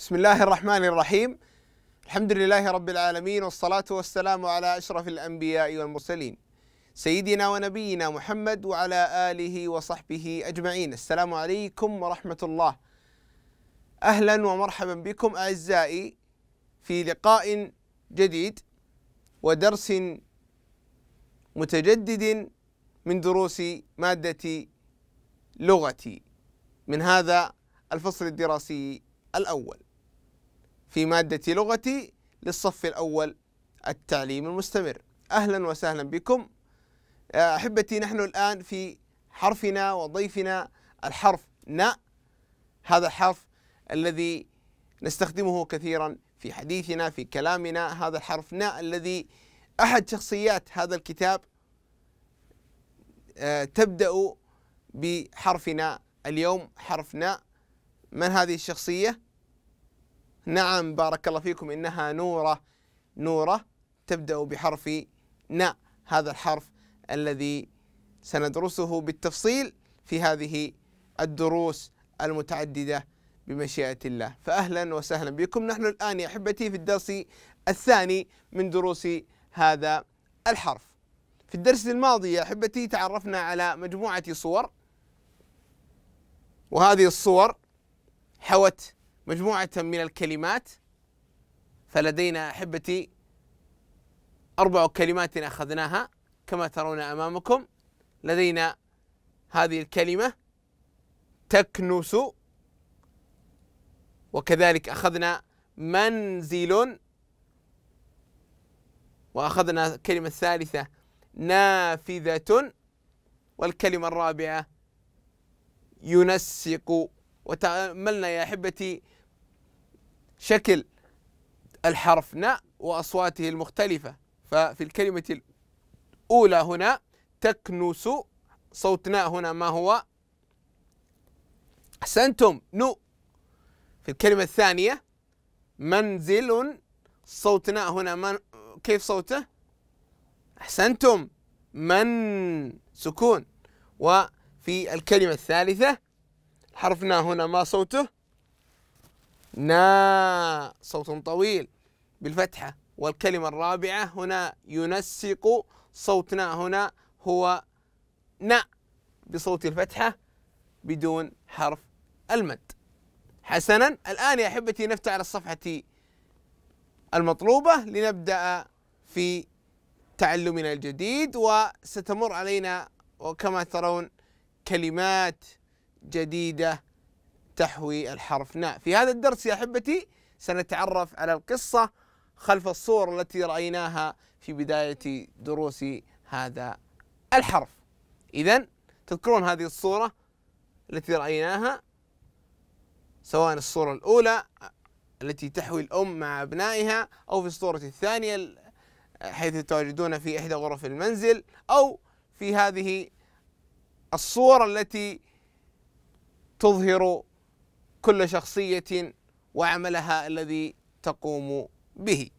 بسم الله الرحمن الرحيم الحمد لله رب العالمين والصلاة والسلام على أشرف الأنبياء والمرسلين سيدنا ونبينا محمد وعلى آله وصحبه أجمعين السلام عليكم ورحمة الله أهلا ومرحبا بكم أعزائي في لقاء جديد ودرس متجدد من دروس مادة لغتي من هذا الفصل الدراسي الأول في مادة لغتي للصف الأول التعليم المستمر أهلا وسهلا بكم آه، أحبتي نحن الآن في حرفنا وضيفنا الحرف ن هذا الحرف الذي نستخدمه كثيرا في حديثنا في كلامنا هذا الحرف ن الذي أحد شخصيات هذا الكتاب آه، تبدأ بحرفنا اليوم حرفنا من هذه الشخصية نعم بارك الله فيكم إنها نورة نورة تبدأ بحرف ناء هذا الحرف الذي سندرسه بالتفصيل في هذه الدروس المتعددة بمشيئة الله فأهلا وسهلا بكم نحن الآن يا أحبتي في الدرس الثاني من دروس هذا الحرف في الدرس الماضي يا أحبتي تعرفنا على مجموعة صور وهذه الصور حوت مجموعة من الكلمات فلدينا أحبتي أربع كلمات أخذناها كما ترون أمامكم لدينا هذه الكلمة تكنس وكذلك أخذنا منزل وأخذنا الكلمة الثالثة نافذة والكلمة الرابعة ينسق وتأملنا يا أحبتي شكل الحرف ن وأصواته المختلفة ففي الكلمة الأولى هنا تكنس صوت ن هنا ما هو أحسنتم نو في الكلمة الثانية منزل صوت ن هنا من كيف صوته أحسنتم من سكون وفي الكلمة الثالثة حرف هنا ما صوته نا صوت طويل بالفتحة والكلمة الرابعة هنا ينسق صوتنا هنا هو نا بصوت الفتحة بدون حرف المد حسنا الآن يا أحبتي نفتح على الصفحة المطلوبة لنبدأ في تعلمنا الجديد وستمر علينا وكما ترون كلمات جديدة تحوي الحرف ناء نعم، في هذا الدرس يا أحبتي سنتعرف على القصة خلف الصور التي رأيناها في بداية دروس هذا الحرف إذا تذكرون هذه الصورة التي رأيناها سواء الصورة الأولى التي تحوي الأم مع أبنائها أو في الصورة الثانية حيث تواجدون في إحدى غرف المنزل أو في هذه الصورة التي تظهر كل شخصية وعملها الذي تقوم به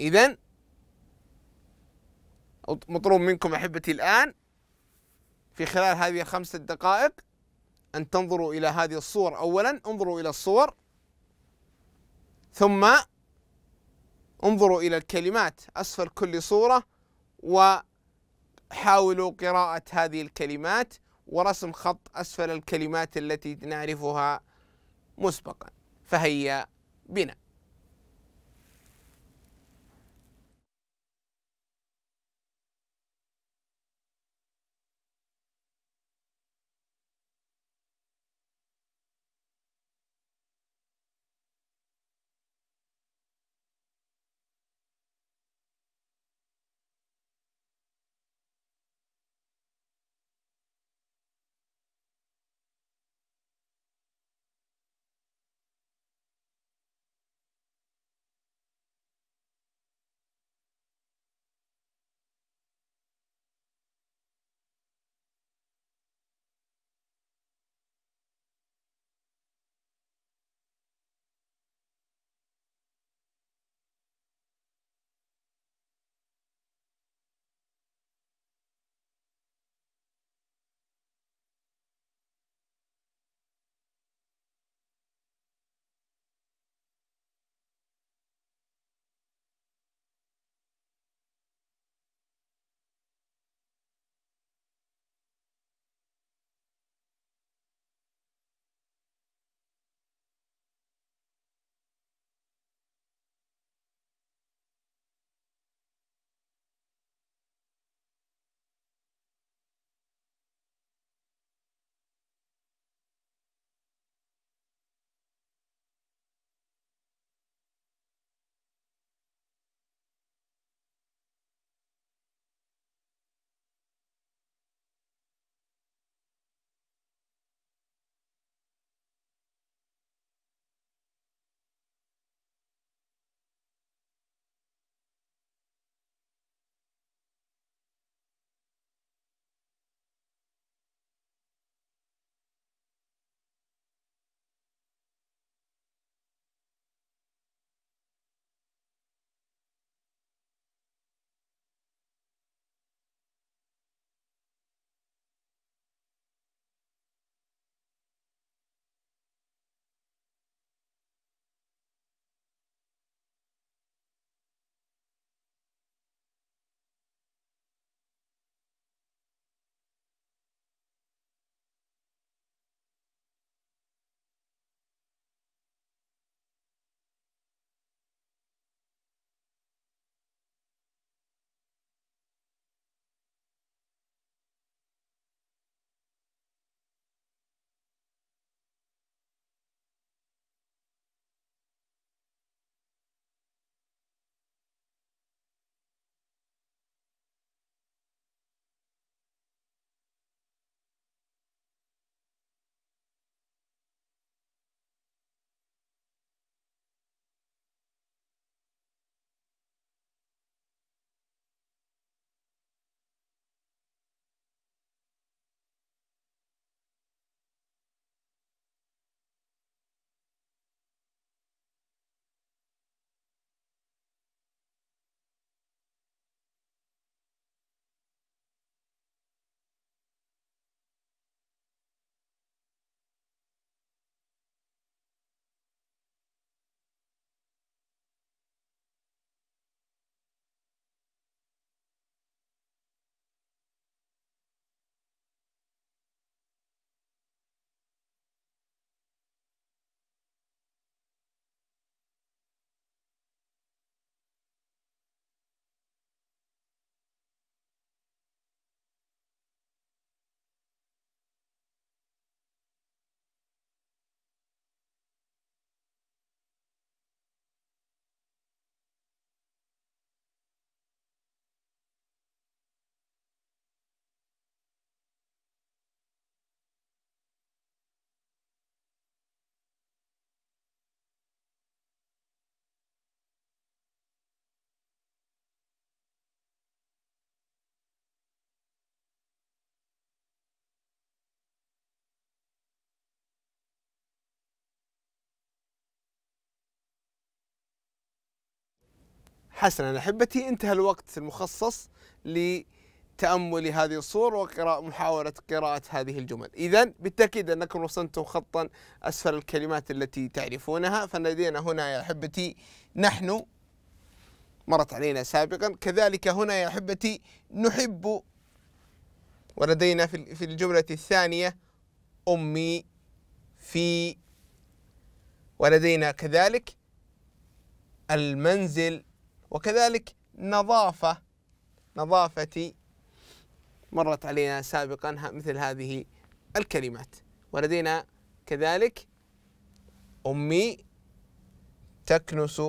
إذا مطلوب منكم أحبتي الآن في خلال هذه الخمسة دقائق أن تنظروا إلى هذه الصور أولا انظروا إلى الصور ثم انظروا إلى الكلمات أسفل كل صورة وحاولوا قراءة هذه الكلمات ورسم خط أسفل الكلمات التي نعرفها مسبقا فهيا بنا حسنا احبتي انتهى الوقت المخصص لتامل هذه الصور وقراءه محاوله قراءه هذه الجمل اذا بالتاكيد انكم رسمتم خطا اسفل الكلمات التي تعرفونها فلدينا هنا يا احبتي نحن مرت علينا سابقا كذلك هنا يا احبتي نحب ولدينا في الجمله الثانيه امي في ولدينا كذلك المنزل وكذلك نظافة نظافتي مرت علينا سابقا مثل هذه الكلمات ولدينا كذلك أمي تكنس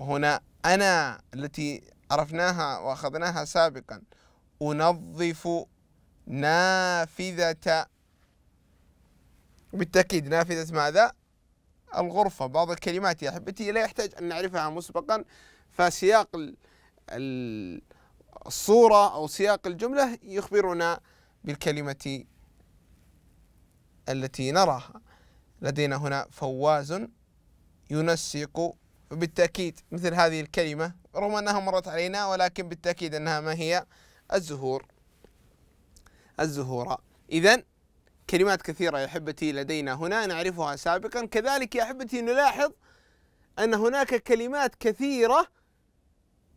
هنا أنا التي عرفناها وأخذناها سابقا أنظف نافذة بالتأكيد نافذة ماذا؟ الغرفة بعض الكلمات يا أحبتي لا يحتاج أن نعرفها مسبقا فسياق الصورة أو سياق الجملة يخبرنا بالكلمة التي نراها لدينا هنا فواز ينسق بالتأكيد مثل هذه الكلمة رغم أنها مرت علينا ولكن بالتأكيد أنها ما هي الزهور الزهورة إذا كلمات كثيرة يا أحبتي لدينا هنا نعرفها سابقا كذلك يا أحبتي نلاحظ أن هناك كلمات كثيرة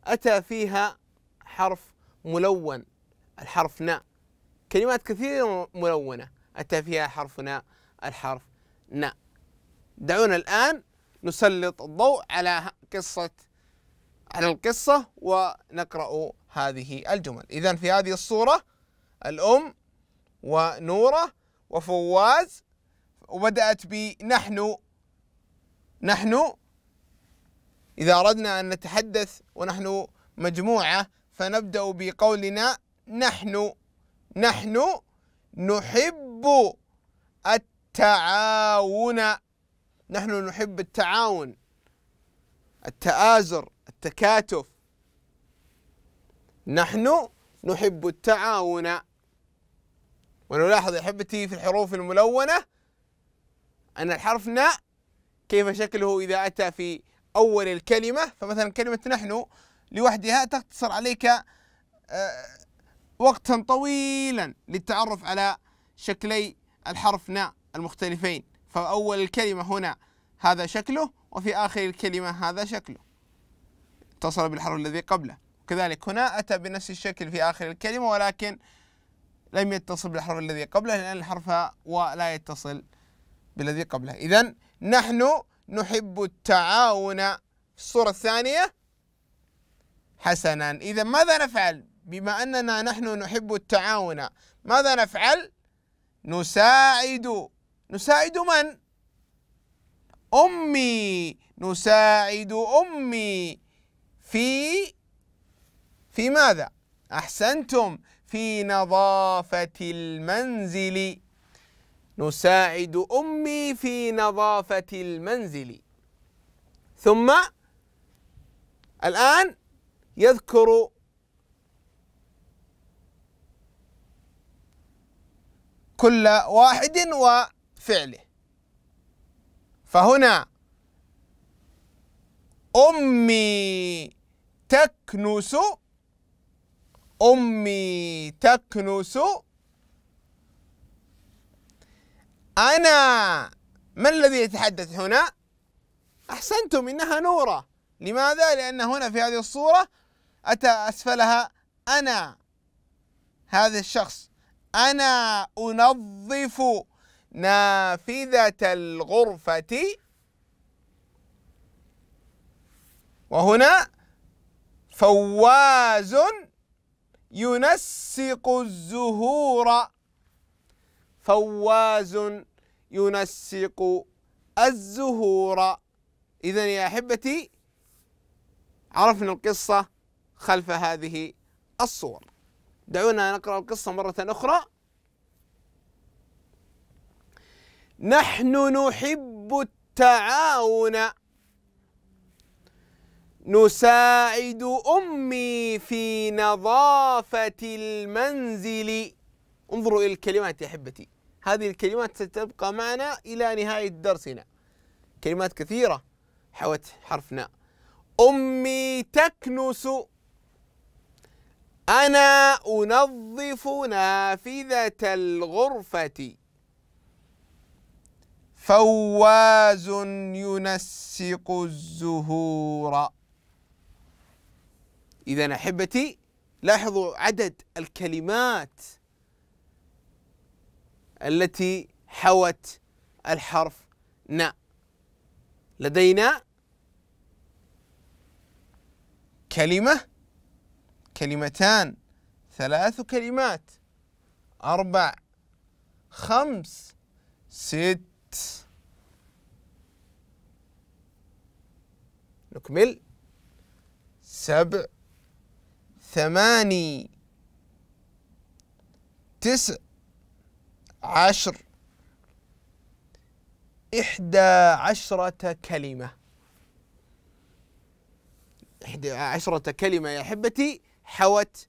أتى فيها حرف ملون الحرف ناء كلمات كثيرة ملونة أتى فيها حرفنا الحرف ناء دعونا الآن نسلط الضوء على قصة على القصة ونقرأ هذه الجمل إذا في هذه الصورة الأم ونوره وفواز وبدأت بنحن نحن إذا أردنا أن نتحدث ونحن مجموعة فنبدأ بقولنا نحن نحن نحب التعاون نحن نحب التعاون التآزر التكاتف نحن نحب التعاون ونلاحظ يا احبتي في الحروف الملونه ان الحرف ناء كيف شكله اذا اتى في اول الكلمه فمثلا كلمه نحن لوحدها تختصر عليك آه، وقتا طويلا للتعرف على شكلي الحرف ناء المختلفين فأول الكلمة هنا هذا شكله وفي آخر الكلمة هذا شكله اتصل بالحرف الذي قبله كذلك هنا أتى بنفس الشكل في آخر الكلمة ولكن لم يتصل بالحرف الذي قبله لأن الحرف ولا يتصل بالذي قبله إذا نحن نحب التعاون في الصورة الثانية حسنا إذا ماذا نفعل بما أننا نحن نحب التعاون ماذا نفعل نساعد نساعد من أمي نساعد أمي في في ماذا أحسنتم في نظافة المنزل نساعد أمي في نظافة المنزل ثم الآن يذكر كل واحد وفعله فهنا أمي تكنس أمي تكنس أنا ما الذي يتحدث هنا؟ أحسنتم إنها نورة لماذا؟ لأن هنا في هذه الصورة أتى أسفلها أنا هذا الشخص أنا أنظف نافذة الغرفة وهنا فواز ينسق الزهور فواز ينسق الزهور إذا يا أحبتي عرفنا القصة خلف هذه الصور دعونا نقرأ القصة مرة أخرى نحن نحب التعاون نساعد أمي في نظافة المنزل انظروا إلى الكلمات يا أحبتي هذه الكلمات ستبقى معنا إلى نهاية درسنا كلمات كثيرة حوت حرفنا أمي تكنس أنا أنظف نافذة الغرفة فواز ينسق الزهور إذا أحبتي لاحظوا عدد الكلمات التي حوت الحرف ن لدينا كلمة كلمتان ثلاث كلمات أربع خمس ست نكمل سبع ثماني تسع عشر إحدى عشرة كلمة إحدى عشرة كلمة يا أحبتي حوت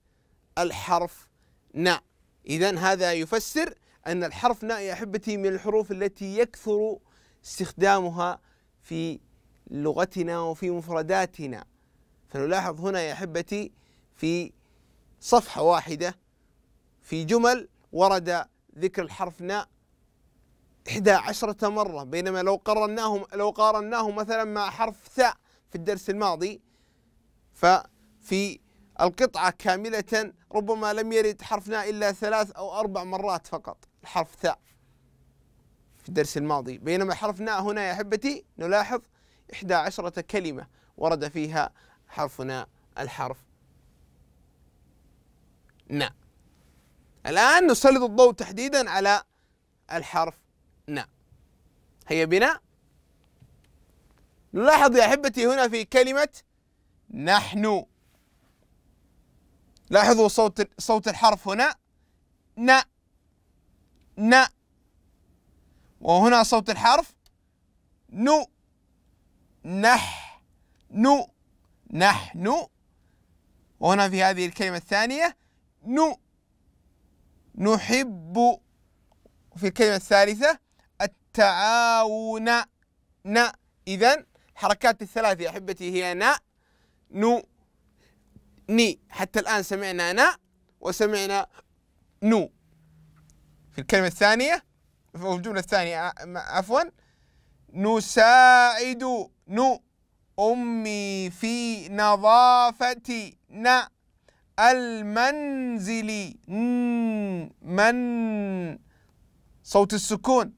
الحرف ناء إذا هذا يفسر أن الحرف ناء يا أحبتي من الحروف التي يكثر استخدامها في لغتنا وفي مفرداتنا فنلاحظ هنا يا أحبتي في صفحة واحدة في جمل ورد ذكر الحرف ناء 11 مرة بينما لو قررناه لو قارناه مثلا مع حرف ثاء في الدرس الماضي ففي القطعة كاملة ربما لم يرد حرف ناء إلا ثلاث أو أربع مرات فقط الحرف ثاء في الدرس الماضي بينما حرف ناء هنا يا أحبتي نلاحظ 11 كلمة ورد فيها حرف ناء الحرف نا الآن نسلط الضوء تحديدا على الحرف نا هي بنا نلاحظ يا أحبتي هنا في كلمة نحن لاحظوا صوت صوت الحرف هنا ن ن وهنا صوت الحرف نو نح نو نحن وهنا في هذه الكلمة الثانية نحب في الكلمة الثالثة التعاون ن إذا حركات الثلاثة يا أحبتي هي ن نو ني حتى الآن سمعنا ن وسمعنا نو في الكلمة الثانية في الجملة الثانية آه، عفوا نساعد نو أمي في نظافة ن المنزلي من صوت السكون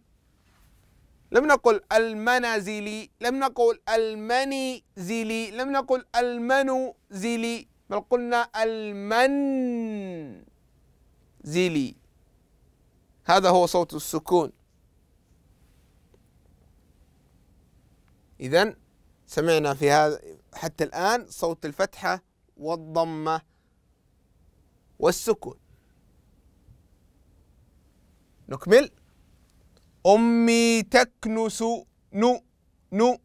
لم نقل المنازلي لم نقل المنزلي لم نقل المنزلي بل قلنا المنزلي هذا هو صوت السكون إذا سمعنا في هذا حتى الآن صوت الفتحة والضمة والسكون نكمل أمي تكنس نو نو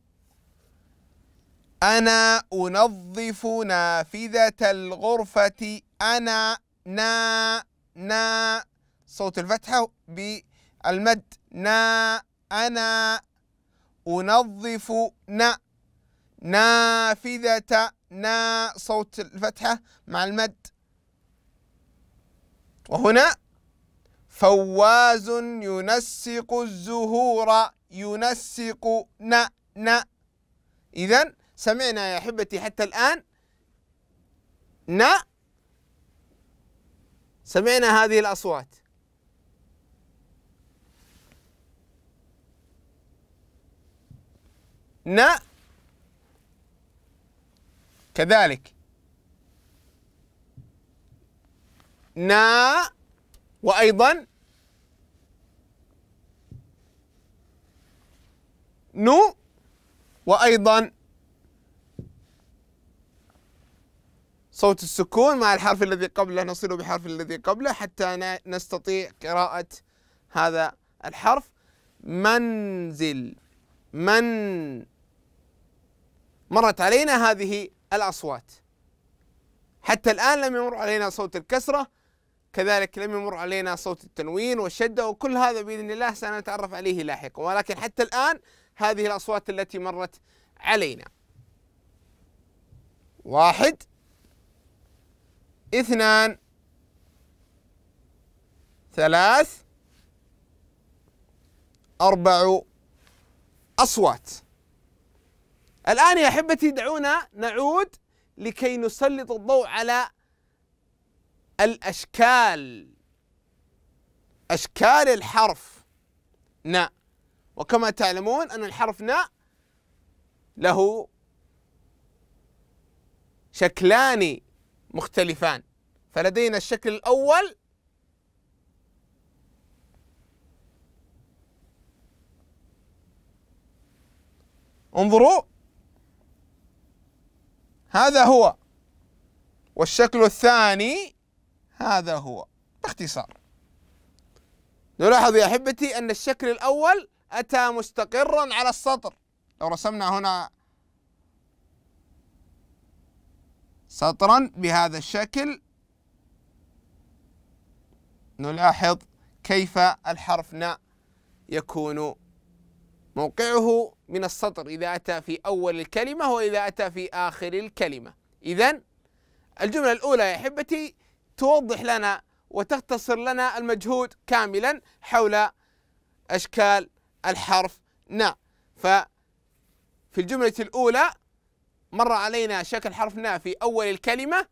أنا أنظف نافذة الغرفة أنا نا نا صوت الفتحة بالمد نا أنا أنظف نا نافذة نا صوت الفتحة مع المد وهنا فواز ينسق الزهور ينسق ن ن إذا سمعنا يا أحبتي حتى الآن ن سمعنا هذه الأصوات ن كذلك نا وأيضا نو وأيضا صوت السكون مع الحرف الذي قبله نصله بحرف الذي قبله حتى نستطيع قراءة هذا الحرف منزل من مرت علينا هذه الأصوات حتى الآن لم يمر علينا صوت الكسرة كذلك لم يمر علينا صوت التنوين والشدة وكل هذا بإذن الله سنتعرف عليه لاحقا ولكن حتى الآن هذه الأصوات التي مرت علينا واحد اثنان ثلاث أربع أصوات الآن يا أحبتي دعونا نعود لكي نسلط الضوء على الأشكال أشكال الحرف ناء وكما تعلمون أن الحرف ناء له شكلان مختلفان فلدينا الشكل الأول انظروا هذا هو والشكل الثاني هذا هو باختصار نلاحظ يا أحبتي أن الشكل الأول أتى مستقرا على السطر لو رسمنا هنا سطرا بهذا الشكل نلاحظ كيف الحرف ناء يكون موقعه من السطر إذا أتى في أول الكلمة وإذا أتى في آخر الكلمة إذا الجملة الأولى يا أحبتي توضح لنا وتختصر لنا المجهود كاملا حول أشكال الحرف نا ففي الجملة الأولى مر علينا شكل حرف نا في أول الكلمة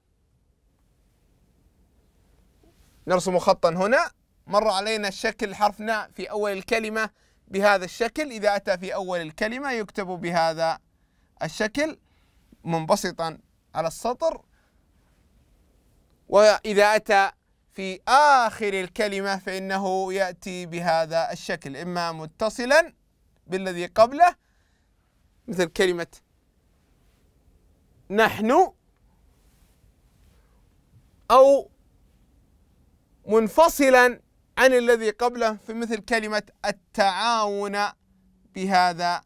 نرسم خطا هنا مر علينا شكل حرف نا في أول الكلمة بهذا الشكل إذا أتى في أول الكلمة يكتب بهذا الشكل منبسطا على السطر وإذا أتى في آخر الكلمة فإنه يأتي بهذا الشكل إما متصلا بالذي قبله مثل كلمة نحن أو منفصلا عن الذي قبله في مثل كلمة التعاون بهذا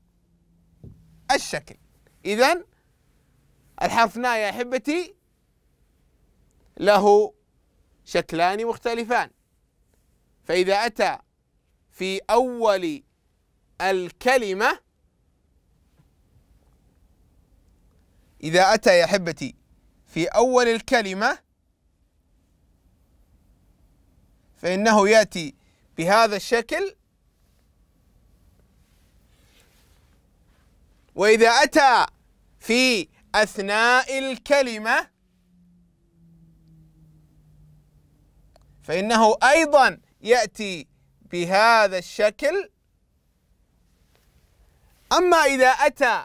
الشكل إذا الحرف نا يا أحبتي له شكلان مختلفان فإذا أتى في أول الكلمة إذا أتى يا أحبتي في أول الكلمة فإنه يأتي بهذا الشكل وإذا أتى في أثناء الكلمة فإنه أيضا يأتي بهذا الشكل أما إذا أتى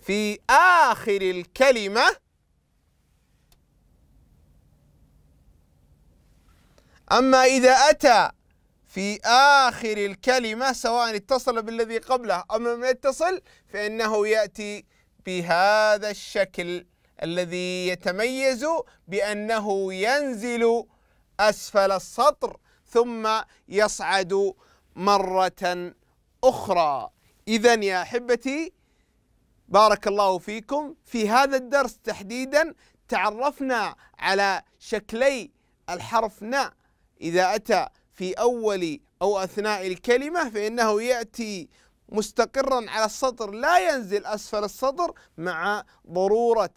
في آخر الكلمة أما إذا أتى في آخر الكلمة سواء اتصل بالذي قبله أم لم يتصل فإنه يأتي بهذا الشكل الذي يتميز بأنه ينزل أسفل السطر ثم يصعد مرة أخرى إذا يا أحبتي بارك الله فيكم في هذا الدرس تحديدا تعرفنا على شكلي الحرف ن إذا أتى في أول أو أثناء الكلمة فإنه يأتي مستقرا على السطر لا ينزل أسفل السطر مع ضرورة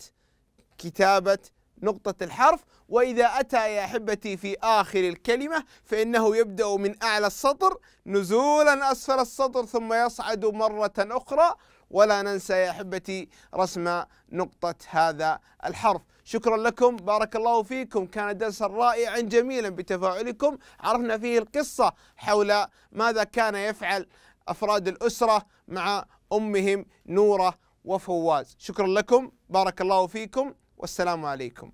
كتابة نقطة الحرف وإذا أتى يا أحبتي في آخر الكلمة فإنه يبدأ من أعلى السطر نزولا أسفل السطر ثم يصعد مرة أخرى ولا ننسى يا أحبتي رسم نقطة هذا الحرف شكرا لكم بارك الله فيكم كان درسا رائعا جميلا بتفاعلكم عرفنا فيه القصة حول ماذا كان يفعل أفراد الأسرة مع أمهم نورة وفواز شكرا لكم بارك الله فيكم والسلام عليكم